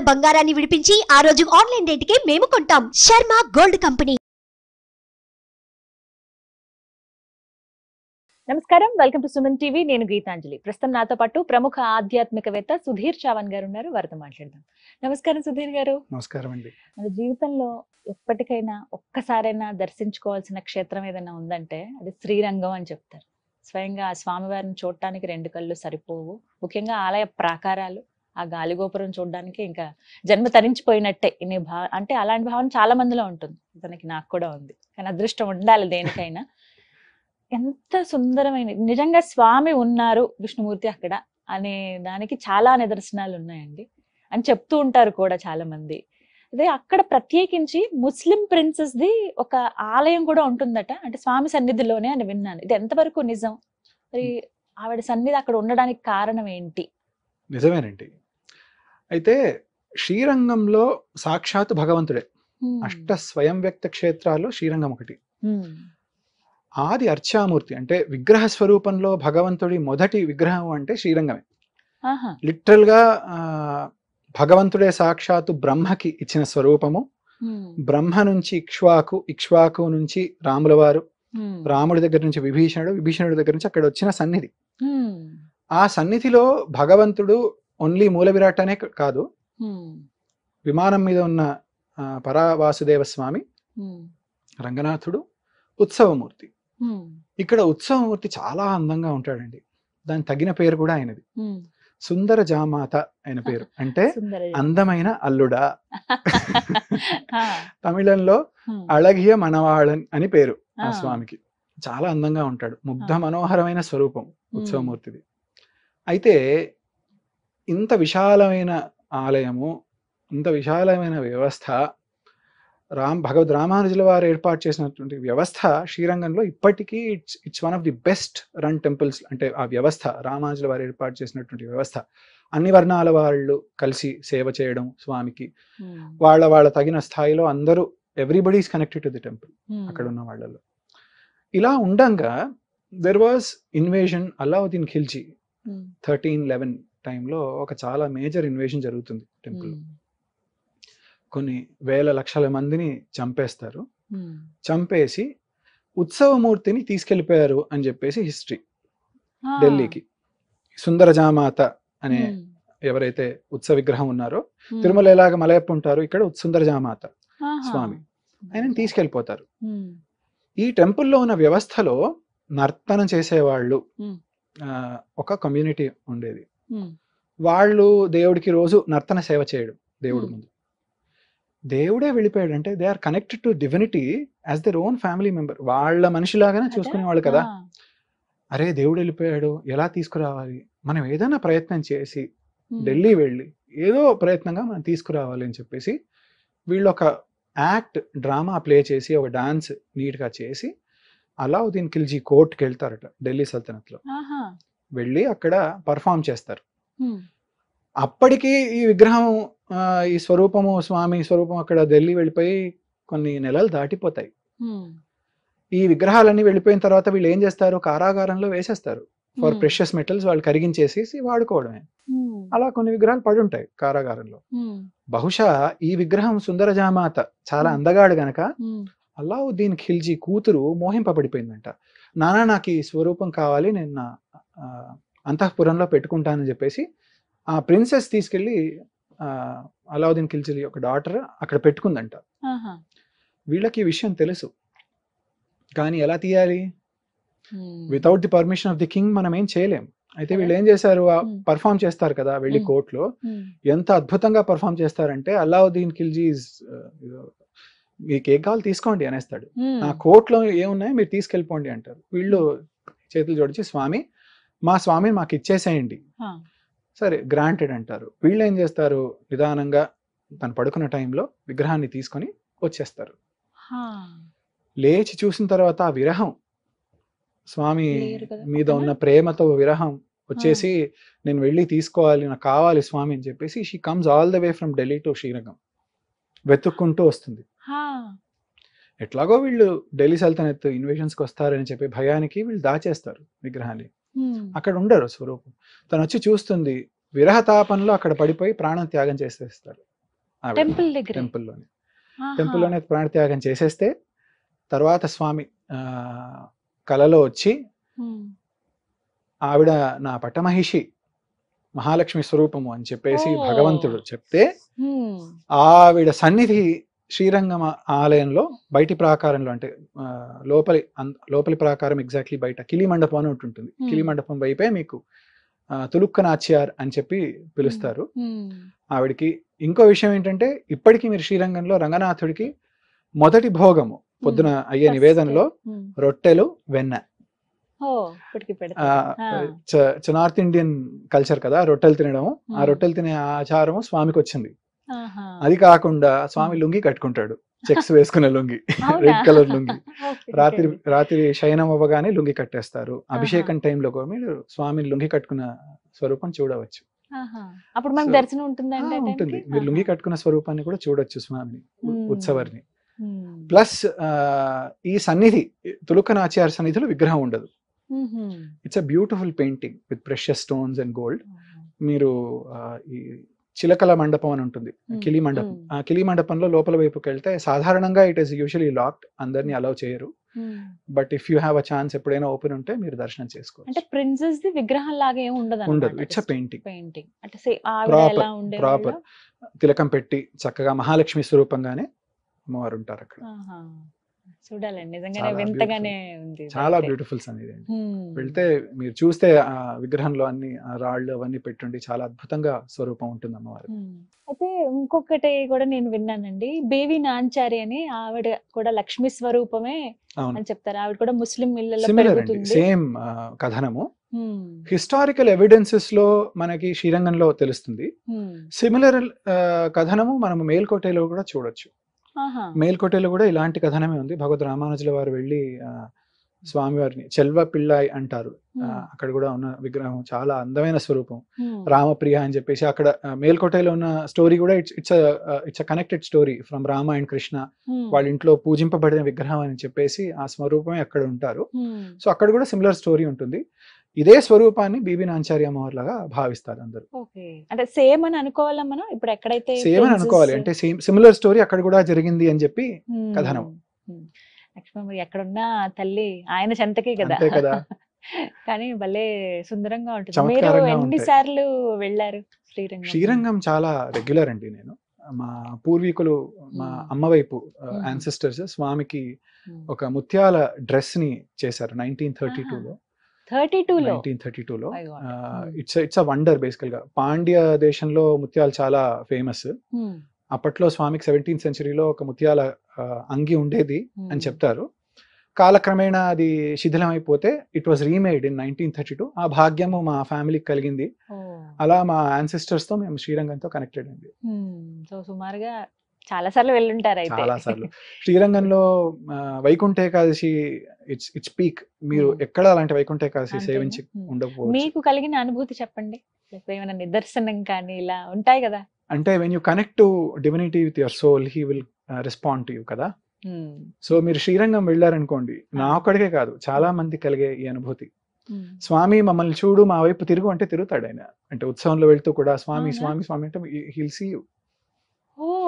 ఉన్న బంగారాన్ని విడిపించి ఆ రోజు ఆన్లైన్ రేటుకే మేము కొంటాం శర్మ గోల్డ్ కంపెనీ నమస్కారం వెల్కమ్ టు సుమన్ టీవీ నేను గీతాంజలి ప్రస్తుతం నాతో పాటు ప్రముఖ ఆధ్యాత్మికవేత్త సుధీర్ చావన్ గారు ఉన్నారు వారితో మాట్లాడదాం నమస్కారం సుధీర్ గారు నమస్కారం అండి మన జీవితంలో ఎప్పటికైనా ఒక్కసారైనా దర్శించుకోవాల్సిన క్షేత్రం ఏదైనా ఉందంటే అది శ్రీరంగం అని చెప్తారు స్వయంగా ఆ స్వామివారిని చూడటానికి రెండు కళ్ళు సరిపోవు ముఖ్యంగా ఆలయ ప్రాకారాలు ఆ గాలిగోపురం చూడడానికి ఇంకా జన్మ తరించిపోయినట్టే నీ భా అంటే అలాంటి భావన చాలా మందిలో ఉంటుంది తనకి నాకు కూడా ఉంది కానీ అదృష్టం ఉండాలి దేనికైనా ఎంత సుందరమైన నిజంగా స్వామి ఉన్నారు విష్ణుమూర్తి అక్కడ అనే దానికి చాలా నిదర్శనాలు ఉన్నాయండి అని చెప్తూ ఉంటారు కూడా చాలా మంది అదే అక్కడ ప్రత్యేకించి ముస్లిం ప్రిన్సెస్ ది ఒక ఆలయం కూడా ఉంటుందట అంటే స్వామి సన్నిధిలోనే అని విన్నాను ఇది ఎంతవరకు నిజం మరి ఆవిడ సన్నిధి అక్కడ ఉండడానికి కారణం ఏంటి నిజమేనండి అయితే శ్రీరంగంలో సాక్షాత్ భగవంతుడే అష్ట స్వయం వ్యక్త క్షేత్రాల్లో శ్రీరంగం ఒకటి ఆది అర్చామూర్తి అంటే విగ్రహ స్వరూపంలో భగవంతుడి మొదటి విగ్రహం అంటే శ్రీరంగమే లిటరల్ గా భగవంతుడే సాక్షాత్తు బ్రహ్మకి ఇచ్చిన స్వరూపము బ్రహ్మ నుంచి ఇక్ష్వాకు ఇక్ష్వాకు నుంచి రాముల వారు రాముడి దగ్గర నుంచి విభీషణుడు విభీషణుడి దగ్గర నుంచి అక్కడ వచ్చిన సన్నిధి ఆ సన్నిధిలో భగవంతుడు ఓన్లీ మూల విరాట్ అనే కాదు hmm. విమానం మీద ఉన్న పరావాసుదేవ స్వామి hmm. రంగనాథుడు ఉత్సవమూర్తి hmm. ఇక్కడ ఉత్సవమూర్తి చాలా అందంగా ఉంటాడండి దాని తగిన పేరు కూడా ఆయనది సుందర జామాత ఆయన పేరు అంటే అందమైన అల్లుడా తమిళంలో అళగియ మనవాళన్ అని పేరు ఆ స్వామికి చాలా అందంగా ఉంటాడు ముగ్ధ మనోహరమైన స్వరూపం ఉత్సవమూర్తిది అయితే ఇంత విశాలమైన ఆలయము ఇంత విశాలమైన వ్యవస్థ రామ్ భగవద్ రామానుజుల వారు ఏర్పాటు చేసినటువంటి వ్యవస్థ శ్రీరంగంలో ఇప్పటికీ it's it's one of the best run temples అంటే ఆ వ్యవస్థ రామానుజుల వారు ఏర్పాటు చేసినటువంటి వ్యవస్థ అన్ని వర్ణాల వాళ్ళు కలిసి సేవ చేయడం స్వామికి వాళ్ళ వాళ్ళ తగిన స్థాయిలో అందరూ everybody's connected to the temple అక్కడ ఉన్న వాళ్ళలో ఇలా ఉండగా there was invasion Allauddin Khilji thirteen eleven టైంలో ఒక చాలా మేజర్ ఇన్వేషన్ జరుగుతుంది టెంపుల్ కొన్ని వేల లక్షల మందిని చంపేస్తారు చంపేసి ఉత్సవమూర్తిని తీసుకెళ్లిపోయారు అని చెప్పేసి హిస్టరీ ఢిల్లీకి సుందరజామాత అనే ఎవరైతే ఉత్సవ విగ్రహం ఉన్నారో తిరుమల ఎలాగ మలయప్ప ఉంటారు ఇక్కడ సుందరజామాత స్వామి ఆయన తీసుకెళ్లిపోతారు ఈ టెంపుల్లో ఉన్న వ్యవస్థలో నర్తనం చేసేవాళ్ళు ఒక కమ్యూనిటీ ఉండేది వాళ్ళు దేవుడికి రోజు నర్తన సేవ చేయడం దేవుడి ముందు దేవుడే వెళ్ళిపోయాడు అంటే they are connected to divinity as their own family member వాళ్ళ మనిషిలాగానే చూసుకునేవాళ్ళు కదా అరే దేవుడు వెళ్ళిపోయాడు ఎలా తీసుకురావాలి మనం ఏదైనా ప్రయత్నం చేసి ఢిల్లీ వెళ్ళి ఏదో ప్రయత్నంగా మనం తీసుకురావాలి అని చెప్పేసి వీళ్ళు ఒక యాక్ట్ డ్రామా ప్లే చేసి ఒక డాన్స్ నీట్ గా చేసి అలావుద్దీన్ ఖిల్జీ కోర్టుకి వెళ్తారట ఢిల్లీ సల్తనత్ లో వెళ్ళి అక్కడ పర్ఫామ్ చేస్తారు అప్పటికి ఈ విగ్రహం ఈ స్వరూపము స్వామి స్వరూపం అక్కడ ఢిల్లీ వెళ్ళిపోయి కొన్ని నెలలు దాటిపోతాయి ఈ విగ్రహాలన్నీ వెళ్ళిపోయిన తర్వాత వీళ్ళు ఏం చేస్తారు కారాగారంలో వేసేస్తారు ఫర్ ప్రెషస్ మెటల్స్ వాళ్ళు కరిగించేసేసి వాడుకోవడమే అలా కొన్ని విగ్రహాలు పడి ఉంటాయి కారాగారంలో బహుశా ఈ విగ్రహం సుందర జామాత చాలా అందగాడు గనక అల్లావుద్దీన్ ఖిల్జీ కూతురు మోహింపబడిపోయిందంట నానా నాకు ఈ స్వరూపం కావాలి నేను నా అంతఃపురంలో పెట్టుకుంటానని చెప్పేసి ఆ ప్రిన్సెస్ తీసుకెళ్ళి అలావుద్దీన్ ఖిల్జీ ఒక డాటర్ అక్కడ పెట్టుకుందంట వీళ్ళకి విషయం తెలుసు కానీ ఎలా తీయాలి without the permission of the king మనం ఏం చేయలేం అయితే వీళ్ళు ఏం చేశారు పర్ఫామ్ చేస్తారు కదా వెళ్ళి కోర్టులో ఎంత అద్భుతంగా పర్ఫామ్ చేస్తారంటే అల్లావుద్దీన్ కిల్జీ మీకు ఏ కావాలి తీసుకోండి అనేస్తాడు నా కోర్టులో ఏమున్నాయో మీరు తీసుకెళ్ళిపోండి అంటారు వీళ్ళు చేతులు జోడించి స్వామి మా స్వామి మాకు ఇచ్చేసేయండి సరే గ్రాంటెడ్ అంటారు వీళ్ళు ఏం చేస్తారు నిదానంగా తను పడుకున్న టైంలో విగ్రహాన్ని తీసుకొని వచ్చేస్తారు లేచి చూసిన తర్వాత ఆ విరహం స్వామి మీద ఉన్న ప్రేమతో విరహం వచ్చేసి నేను వెళ్ళి తీసుకోవాలి నాకు కావాలి స్వామి అని చెప్పేసి she comes all the way from Delhi to Srirangam వెతుక్కుంటూ వస్తుంది ఎట్లాగో వీళ్ళు ఢిల్లీ సల్తనెత్ ఇన్వేషన్స్కి వస్తారని చెప్పి భయానికి వీళ్ళు దాచేస్తారు విగ్రహాన్ని అక్కడ ఉండరు స్వరూపం తను వచ్చి చూస్తుంది విరహ తాపంలో అక్కడ పడిపోయి ప్రాణం త్యాగం చేసేస్తారు టెంపుల్ దగ్గర టెంపుల్లోనే టెంపుల్లోనే ప్రాణత్యాగం చేసేస్తే తర్వాత స్వామి కలలో వచ్చి ఆవిడ నా పట్టమహిషి మహాలక్ష్మి స్వరూపము అని చెప్పేసి భగవంతుడు చెప్తే ఆవిడ సన్నిధి శ్రీరంగం ఆలయంలో బయటి ప్రాకారంలో అంటే లోపలి లోపలి ప్రాకారం ఎగ్జాక్ట్లీ బయట కిలి మండపం అని ఒకటి ఉంటుంది కిలి మండపం వైపే మీకు తులుక్క నాచ్యార్ అని చెప్పి పిలుస్తారు ఆవిడికి ఇంకో విషయం ఏంటంటే ఇప్పటికీ మీరు శ్రీరంగంలో రంగనాథుడికి మొదటి భోగము పొద్దున అయ్యే నివేదనలో రొట్టెలు వెన్న చనార్త్ ఇండియన్ కల్చర్ కదా రొట్టెలు తినడం ఆ రొట్టెలు తినే ఆచారము స్వామికి వచ్చింది అది కాకుండా స్వామి లుంగి కట్టుకుంటాడు చెక్స్ వేసుకున్న లుంగి రెడ్ కలర్ లుంగి రాత్రి రాత్రి శయనం అవ్వగానే లుంగి కట్టేస్తారు అభిషేకం టైంలో కూడా మీరు స్వామిని లుంగి కట్టుకున్న స్వరూపం చూడవచ్చు అప్పుడు మనకు దర్శనం ఉంటుంది మీరు లుంగి కట్టుకున్న స్వరూపాన్ని కూడా చూడొచ్చు స్వామిని ఉత్సవర్ని ప్లస్ ఈ సన్నిధి తులుకనాచార్య సన్నిధిలో విగ్రహం ఉండదు it's a beautiful painting with precious stones and gold మీరు ఈ చిలకల మండపం అని ఉంటుంది కిలి మండపం ఆ కిలి మండపంలో లోపల వైపుకి వెళ్తే సాధారణంగా ఇట్ ఈస్ యూజువలీ లాక్డ్ అందరినీ అలౌ చేయరు but if you have a chance ఎప్పుడైనా ఓపెన్ ఉంటే మీరు దర్శనం చేసుకోవచ్చు అంటే ప్రిన్సెస్ ది విగ్రహం లాగా ఏమి ఉండదు ఉండదు it's a painting proper proper తిలకం పెట్టి చక్కగా మహాలక్ష్మి స్వరూపంగానే అమ్మవారు ఉంటారు అక్కడ చూడాలండి నిజంగానే వింతగానే ఉంది చాలా బ్యూటిఫుల్ అనేది వెళ్తే మీరు చూస్తే ఆ విగ్రహంలో అన్ని రాళ్ళు అవన్నీ పెట్టుండి చాలా అద్భుతంగా స్వరూపం ఉంటుంది అమ్మవారు అయితే ఇంకొకటి కూడా నేను విన్నానండి బేబీ నాంచారి అని ఆవిడ కూడా లక్ష్మి స్వరూపమే అని చెప్తారు ఆవిడ కూడా ముస్లిం ఇళ్ళలో సేమ్ కథనము హిస్టారికల్ ఎవిడెన్సెస్ లో మనకి శ్రీరంగంలో తెలుస్తుంది సిమిలర్ కథనము మనం మేల్కోటలో కూడా చూడొచ్చు మేల్కోటలో కూడా ఇలాంటి కథనమే ఉంది భగవద్ రామానుజుల వారు వెళ్ళి స్వామివారిని చెల్వ పిళ్ళాయ్ అంటారు అక్కడ కూడా ఉన్న విగ్రహం చాలా అందమైన స్వరూపం రామప్రియ అని చెప్పేసి అక్కడ మేల్కోటలో ఉన్న స్టోరీ కూడా it's it's it's a connected story from Rama and Krishna వాళ్ళ ఇంట్లో పూజింపబడిన విగ్రహం అని చెప్పేసి ఆ స్వరూపమే అక్కడ ఉంటారు సో అక్కడ కూడా సిమిలర్ స్టోరీ ఉంటుంది ఇదే స్వరూపాన్ని బీబీ నాంచార్య లాగా భావిస్తారు అందరూ అంటే సేమ్ అని అనుకోవాలా మనం ఇప్పుడు ఎక్కడైతే సేమ్ అని అనుకోవాలి అంటే సేమ్ సిమిలర్ స్టోరీ అక్కడ కూడా జరిగింది అని చెప్పి కథనం లక్ష్మమ్మ ఎక్కడున్నా తల్లి ఆయన చెంతకే కదా కదా కానీ భలే సుందరంగా ఉంటుంది మీరు వెళ్ళారు శ్రీరంగం శ్రీరంగం చాలా రెగ్యులర్ అండి నేను మా పూర్వీకులు మా అమ్మ వైపు ఆన్సిస్టర్స్ స్వామికి ఒక ముత్యాల డ్రెస్ ని చేశారు నైన్టీన్ థర్టీ టూలో థర్టీ టూ నైన్టీన్ థర్టీ టూలో ఇట్స్ ఇట్స్ అ వండర్ బేసికల్ గా పాండ్య దేశంలో ముత్యాలు చాలా ఫేమస్ hmm. అప్పట్లో స్వామికి సెవెంటీన్త్ సెంచరీలో ఒక ముత్యాల అంగి ఉండేది అని hmm. చెప్తారు కాలక్రమేణా అది శిథిలమైపోతే it was remade in nineteen thirty two ఆ భాగ్యము మా ఫ్యామిలీకి కలిగింది అలా మా తో మేము శ్రీరంగంతో కనెక్టెడ్ అయింది సో సుమారుగా చాలా సార్లు వెళ్ళుంటారు అయితే చాలా సార్లు శ్రీరంగంలో Vaikuntha Ekadashi it's it's peak మీరు ఎక్కడ అలాంటి వైకుంఠ ఏకాదశి సేవించి ఉండకపోవచ్చు మీకు కలిగిన అనుభూతి చెప్పండి ఏమైనా నిదర్శనం కానీ ఇలా ఉంటాయి కదా అంటే when you connect to divinity with your soul he will respond to you కదా సో మీరు శ్రీరంగం వెళ్ళారనుకోండి నా ఒక్కడికే కాదు చాలా మంది కలిగే ఈ అనుభూతి స్వామి మమ్మల్ని చూడు మా వైపు తిరుగు అంటే తిరుగుతాడు ఆయన అంటే ఉత్సవంలో వెళ్తూ కూడా స్వామి స్వామి స్వామి అంటే he'll see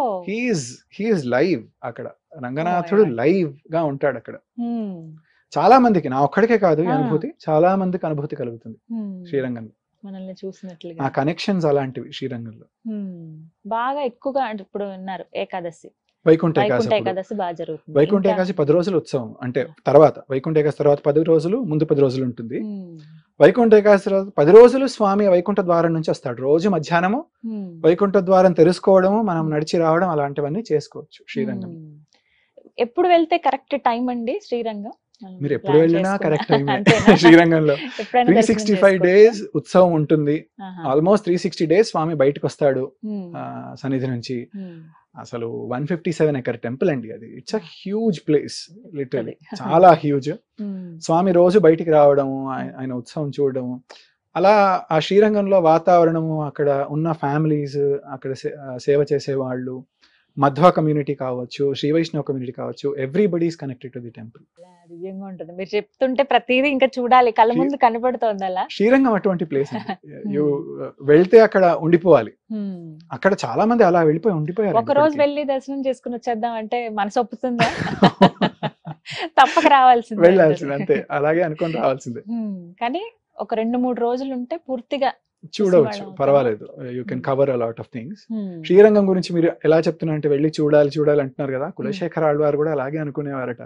Oh. He is he is live అక్కడ రంగనాథుడు oh, లైవ్ గా ఉంటాడు అక్కడ hmm. చాలా మందికి నా ఒక్కడికే కాదు ah. అనుభూతి చాలా మందికి అనుభూతి కలుగుతుంది hmm. శ్రీరంగంలో మనల్ని చూసినట్లు ఆ కనెక్షన్స్ అలాంటివి శ్రీరంగంలో hmm. బాగా ఎక్కువగా ఇప్పుడు ఉన్నారు ఏకాదశి వైకుంఠ ఏకాశి ఏకాదశి వైకుంఠ ఏకాదశి పది రోజులు ఉత్సవం అంటే తర్వాత వైకుంఠ ఏకాదశి తర్వాత పది రోజులు ముందు పది రోజులు ఉంటుంది వైకుంఠ ఏకాదశి తర్వాత పది రోజులు స్వామి వైకుంఠ ద్వారం నుంచి వస్తాడు రోజు మధ్యాహ్నము వైకుంఠ ద్వారం తెలుసుకోవడము మనం నడిచి రావడం అలాంటివన్నీ చేసుకోవచ్చు శ్రీరంగం ఎప్పుడు వెళ్తే కరెక్ట్ టైం అండి శ్రీరంగం మీరు ఎప్పుడు వెళ్ళినా కరెక్ట్ టైం శ్రీరంగంలో త్రీ సిక్స్టీ ఫైవ్ డేస్ ఉత్సవం ఉంటుంది ఆల్మోస్ట్ త్రీ సిక్స్టీ డేస్ స్వామి బయటకు వస్తాడు సన్నిధి నుంచి అసలు one fifty seven acre temple అండి అది it's a huge place literally చాలా హ్యూజ్ hmm. స్వామి రోజు బయటికి రావడము ఆయన ఉత్సవం చూడడము అలా ఆ శ్రీరంగంలో వాతావరణము అక్కడ ఉన్న ఫ్యామిలీస్ అక్కడ సేవ చేసే వాళ్ళు మధ్వ కమ్యూనిటీ కావచ్చు శ్రీ వైష్ణవ కమ్యూనిటీ కావచ్చు everybody connected to the temple ఉంటుంది మీరు చెప్తుంటే ప్రతిదీ ఇంకా చూడాలి కళ్ళ ముందు కనబడుతోంది అలా శ్రీరంగం అటువంటి ప్లేస్ యు hmm. uh, వెళ్తే అక్కడ ఉండిపోవాలి hmm. అక్కడ చాలా మంది అలా వెళ్ళిపోయి ఉండిపోయారు ఒక రోజు వెళ్ళి దర్శనం చేసుకుని వచ్చేద్దాం అంటే మనసు ఒప్పుతుందా తప్పక రావాల్సింది వెళ్ళాల్సింది అంతే అలాగే అనుకొని రావాల్సిందే hmm. కానీ ఒక రెండు మూడు రోజులు ఉంటే పూర్తిగా చూడవచ్చు పర్వాలేదు you can cover a lot of things Srirangam గురించి మీరు ఎలా చెప్తున్నా అంటే వెళ్ళి చూడాలి చూడాలి అంటున్నారు కదా కులశేఖర ఆళ్వారు కూడా అలాగే అనుకునేవారట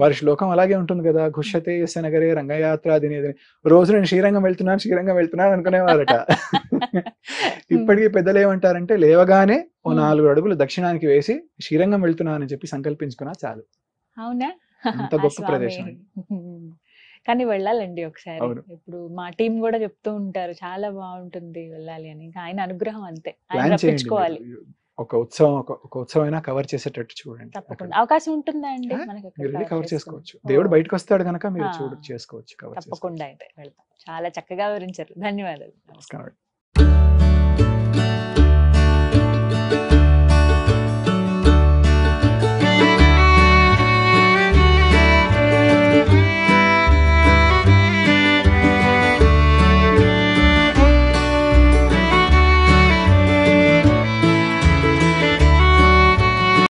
వారి శ్లోకం అలాగే ఉంటుంది కదా ఘుషతే శనగరే రంగయాత్ర దినేది రోజు నేను శ్రీరంగం వెళ్తున్నాను శ్రీరంగం వెళ్తున్నాను అనుకునేవారట ఇప్పటికీ పెద్దలు ఏమంటారంటే లేవగానే ఓ నాలుగు అడుగులు దక్షిణానికి వేసి శ్రీరంగం వెళ్తున్నానని చెప్పి సంకల్పించుకున్నా చాలు అవునా అంత గొప్ప ప్రదేశం కానీ వెళ్ళాలండి ఒకసారి ఇప్పుడు మా టీం కూడా చెప్తూ ఉంటారు చాలా బాగుంటుంది వెళ్ళాలి అని ఆయన అనుగ్రహం అంతే ఆయన రప్పించుకోవాలి ఒక ఉత్సవం ఒక ఉత్సవం అయినా కవర్ చేసేటట్టు చూడండి తప్పకుండా అవకాశం ఉంటుందా అండి మనకి కవర్ చేసుకోవచ్చు దేవుడు బయటకు వస్తాడు కనుక మీరు చూడ చేసుకోవచ్చు కవర్ తప్పకుండా అయితే వెళ్తాం చాలా చక్కగా వివరించారు ధన్యవాదాలు నమస్కారం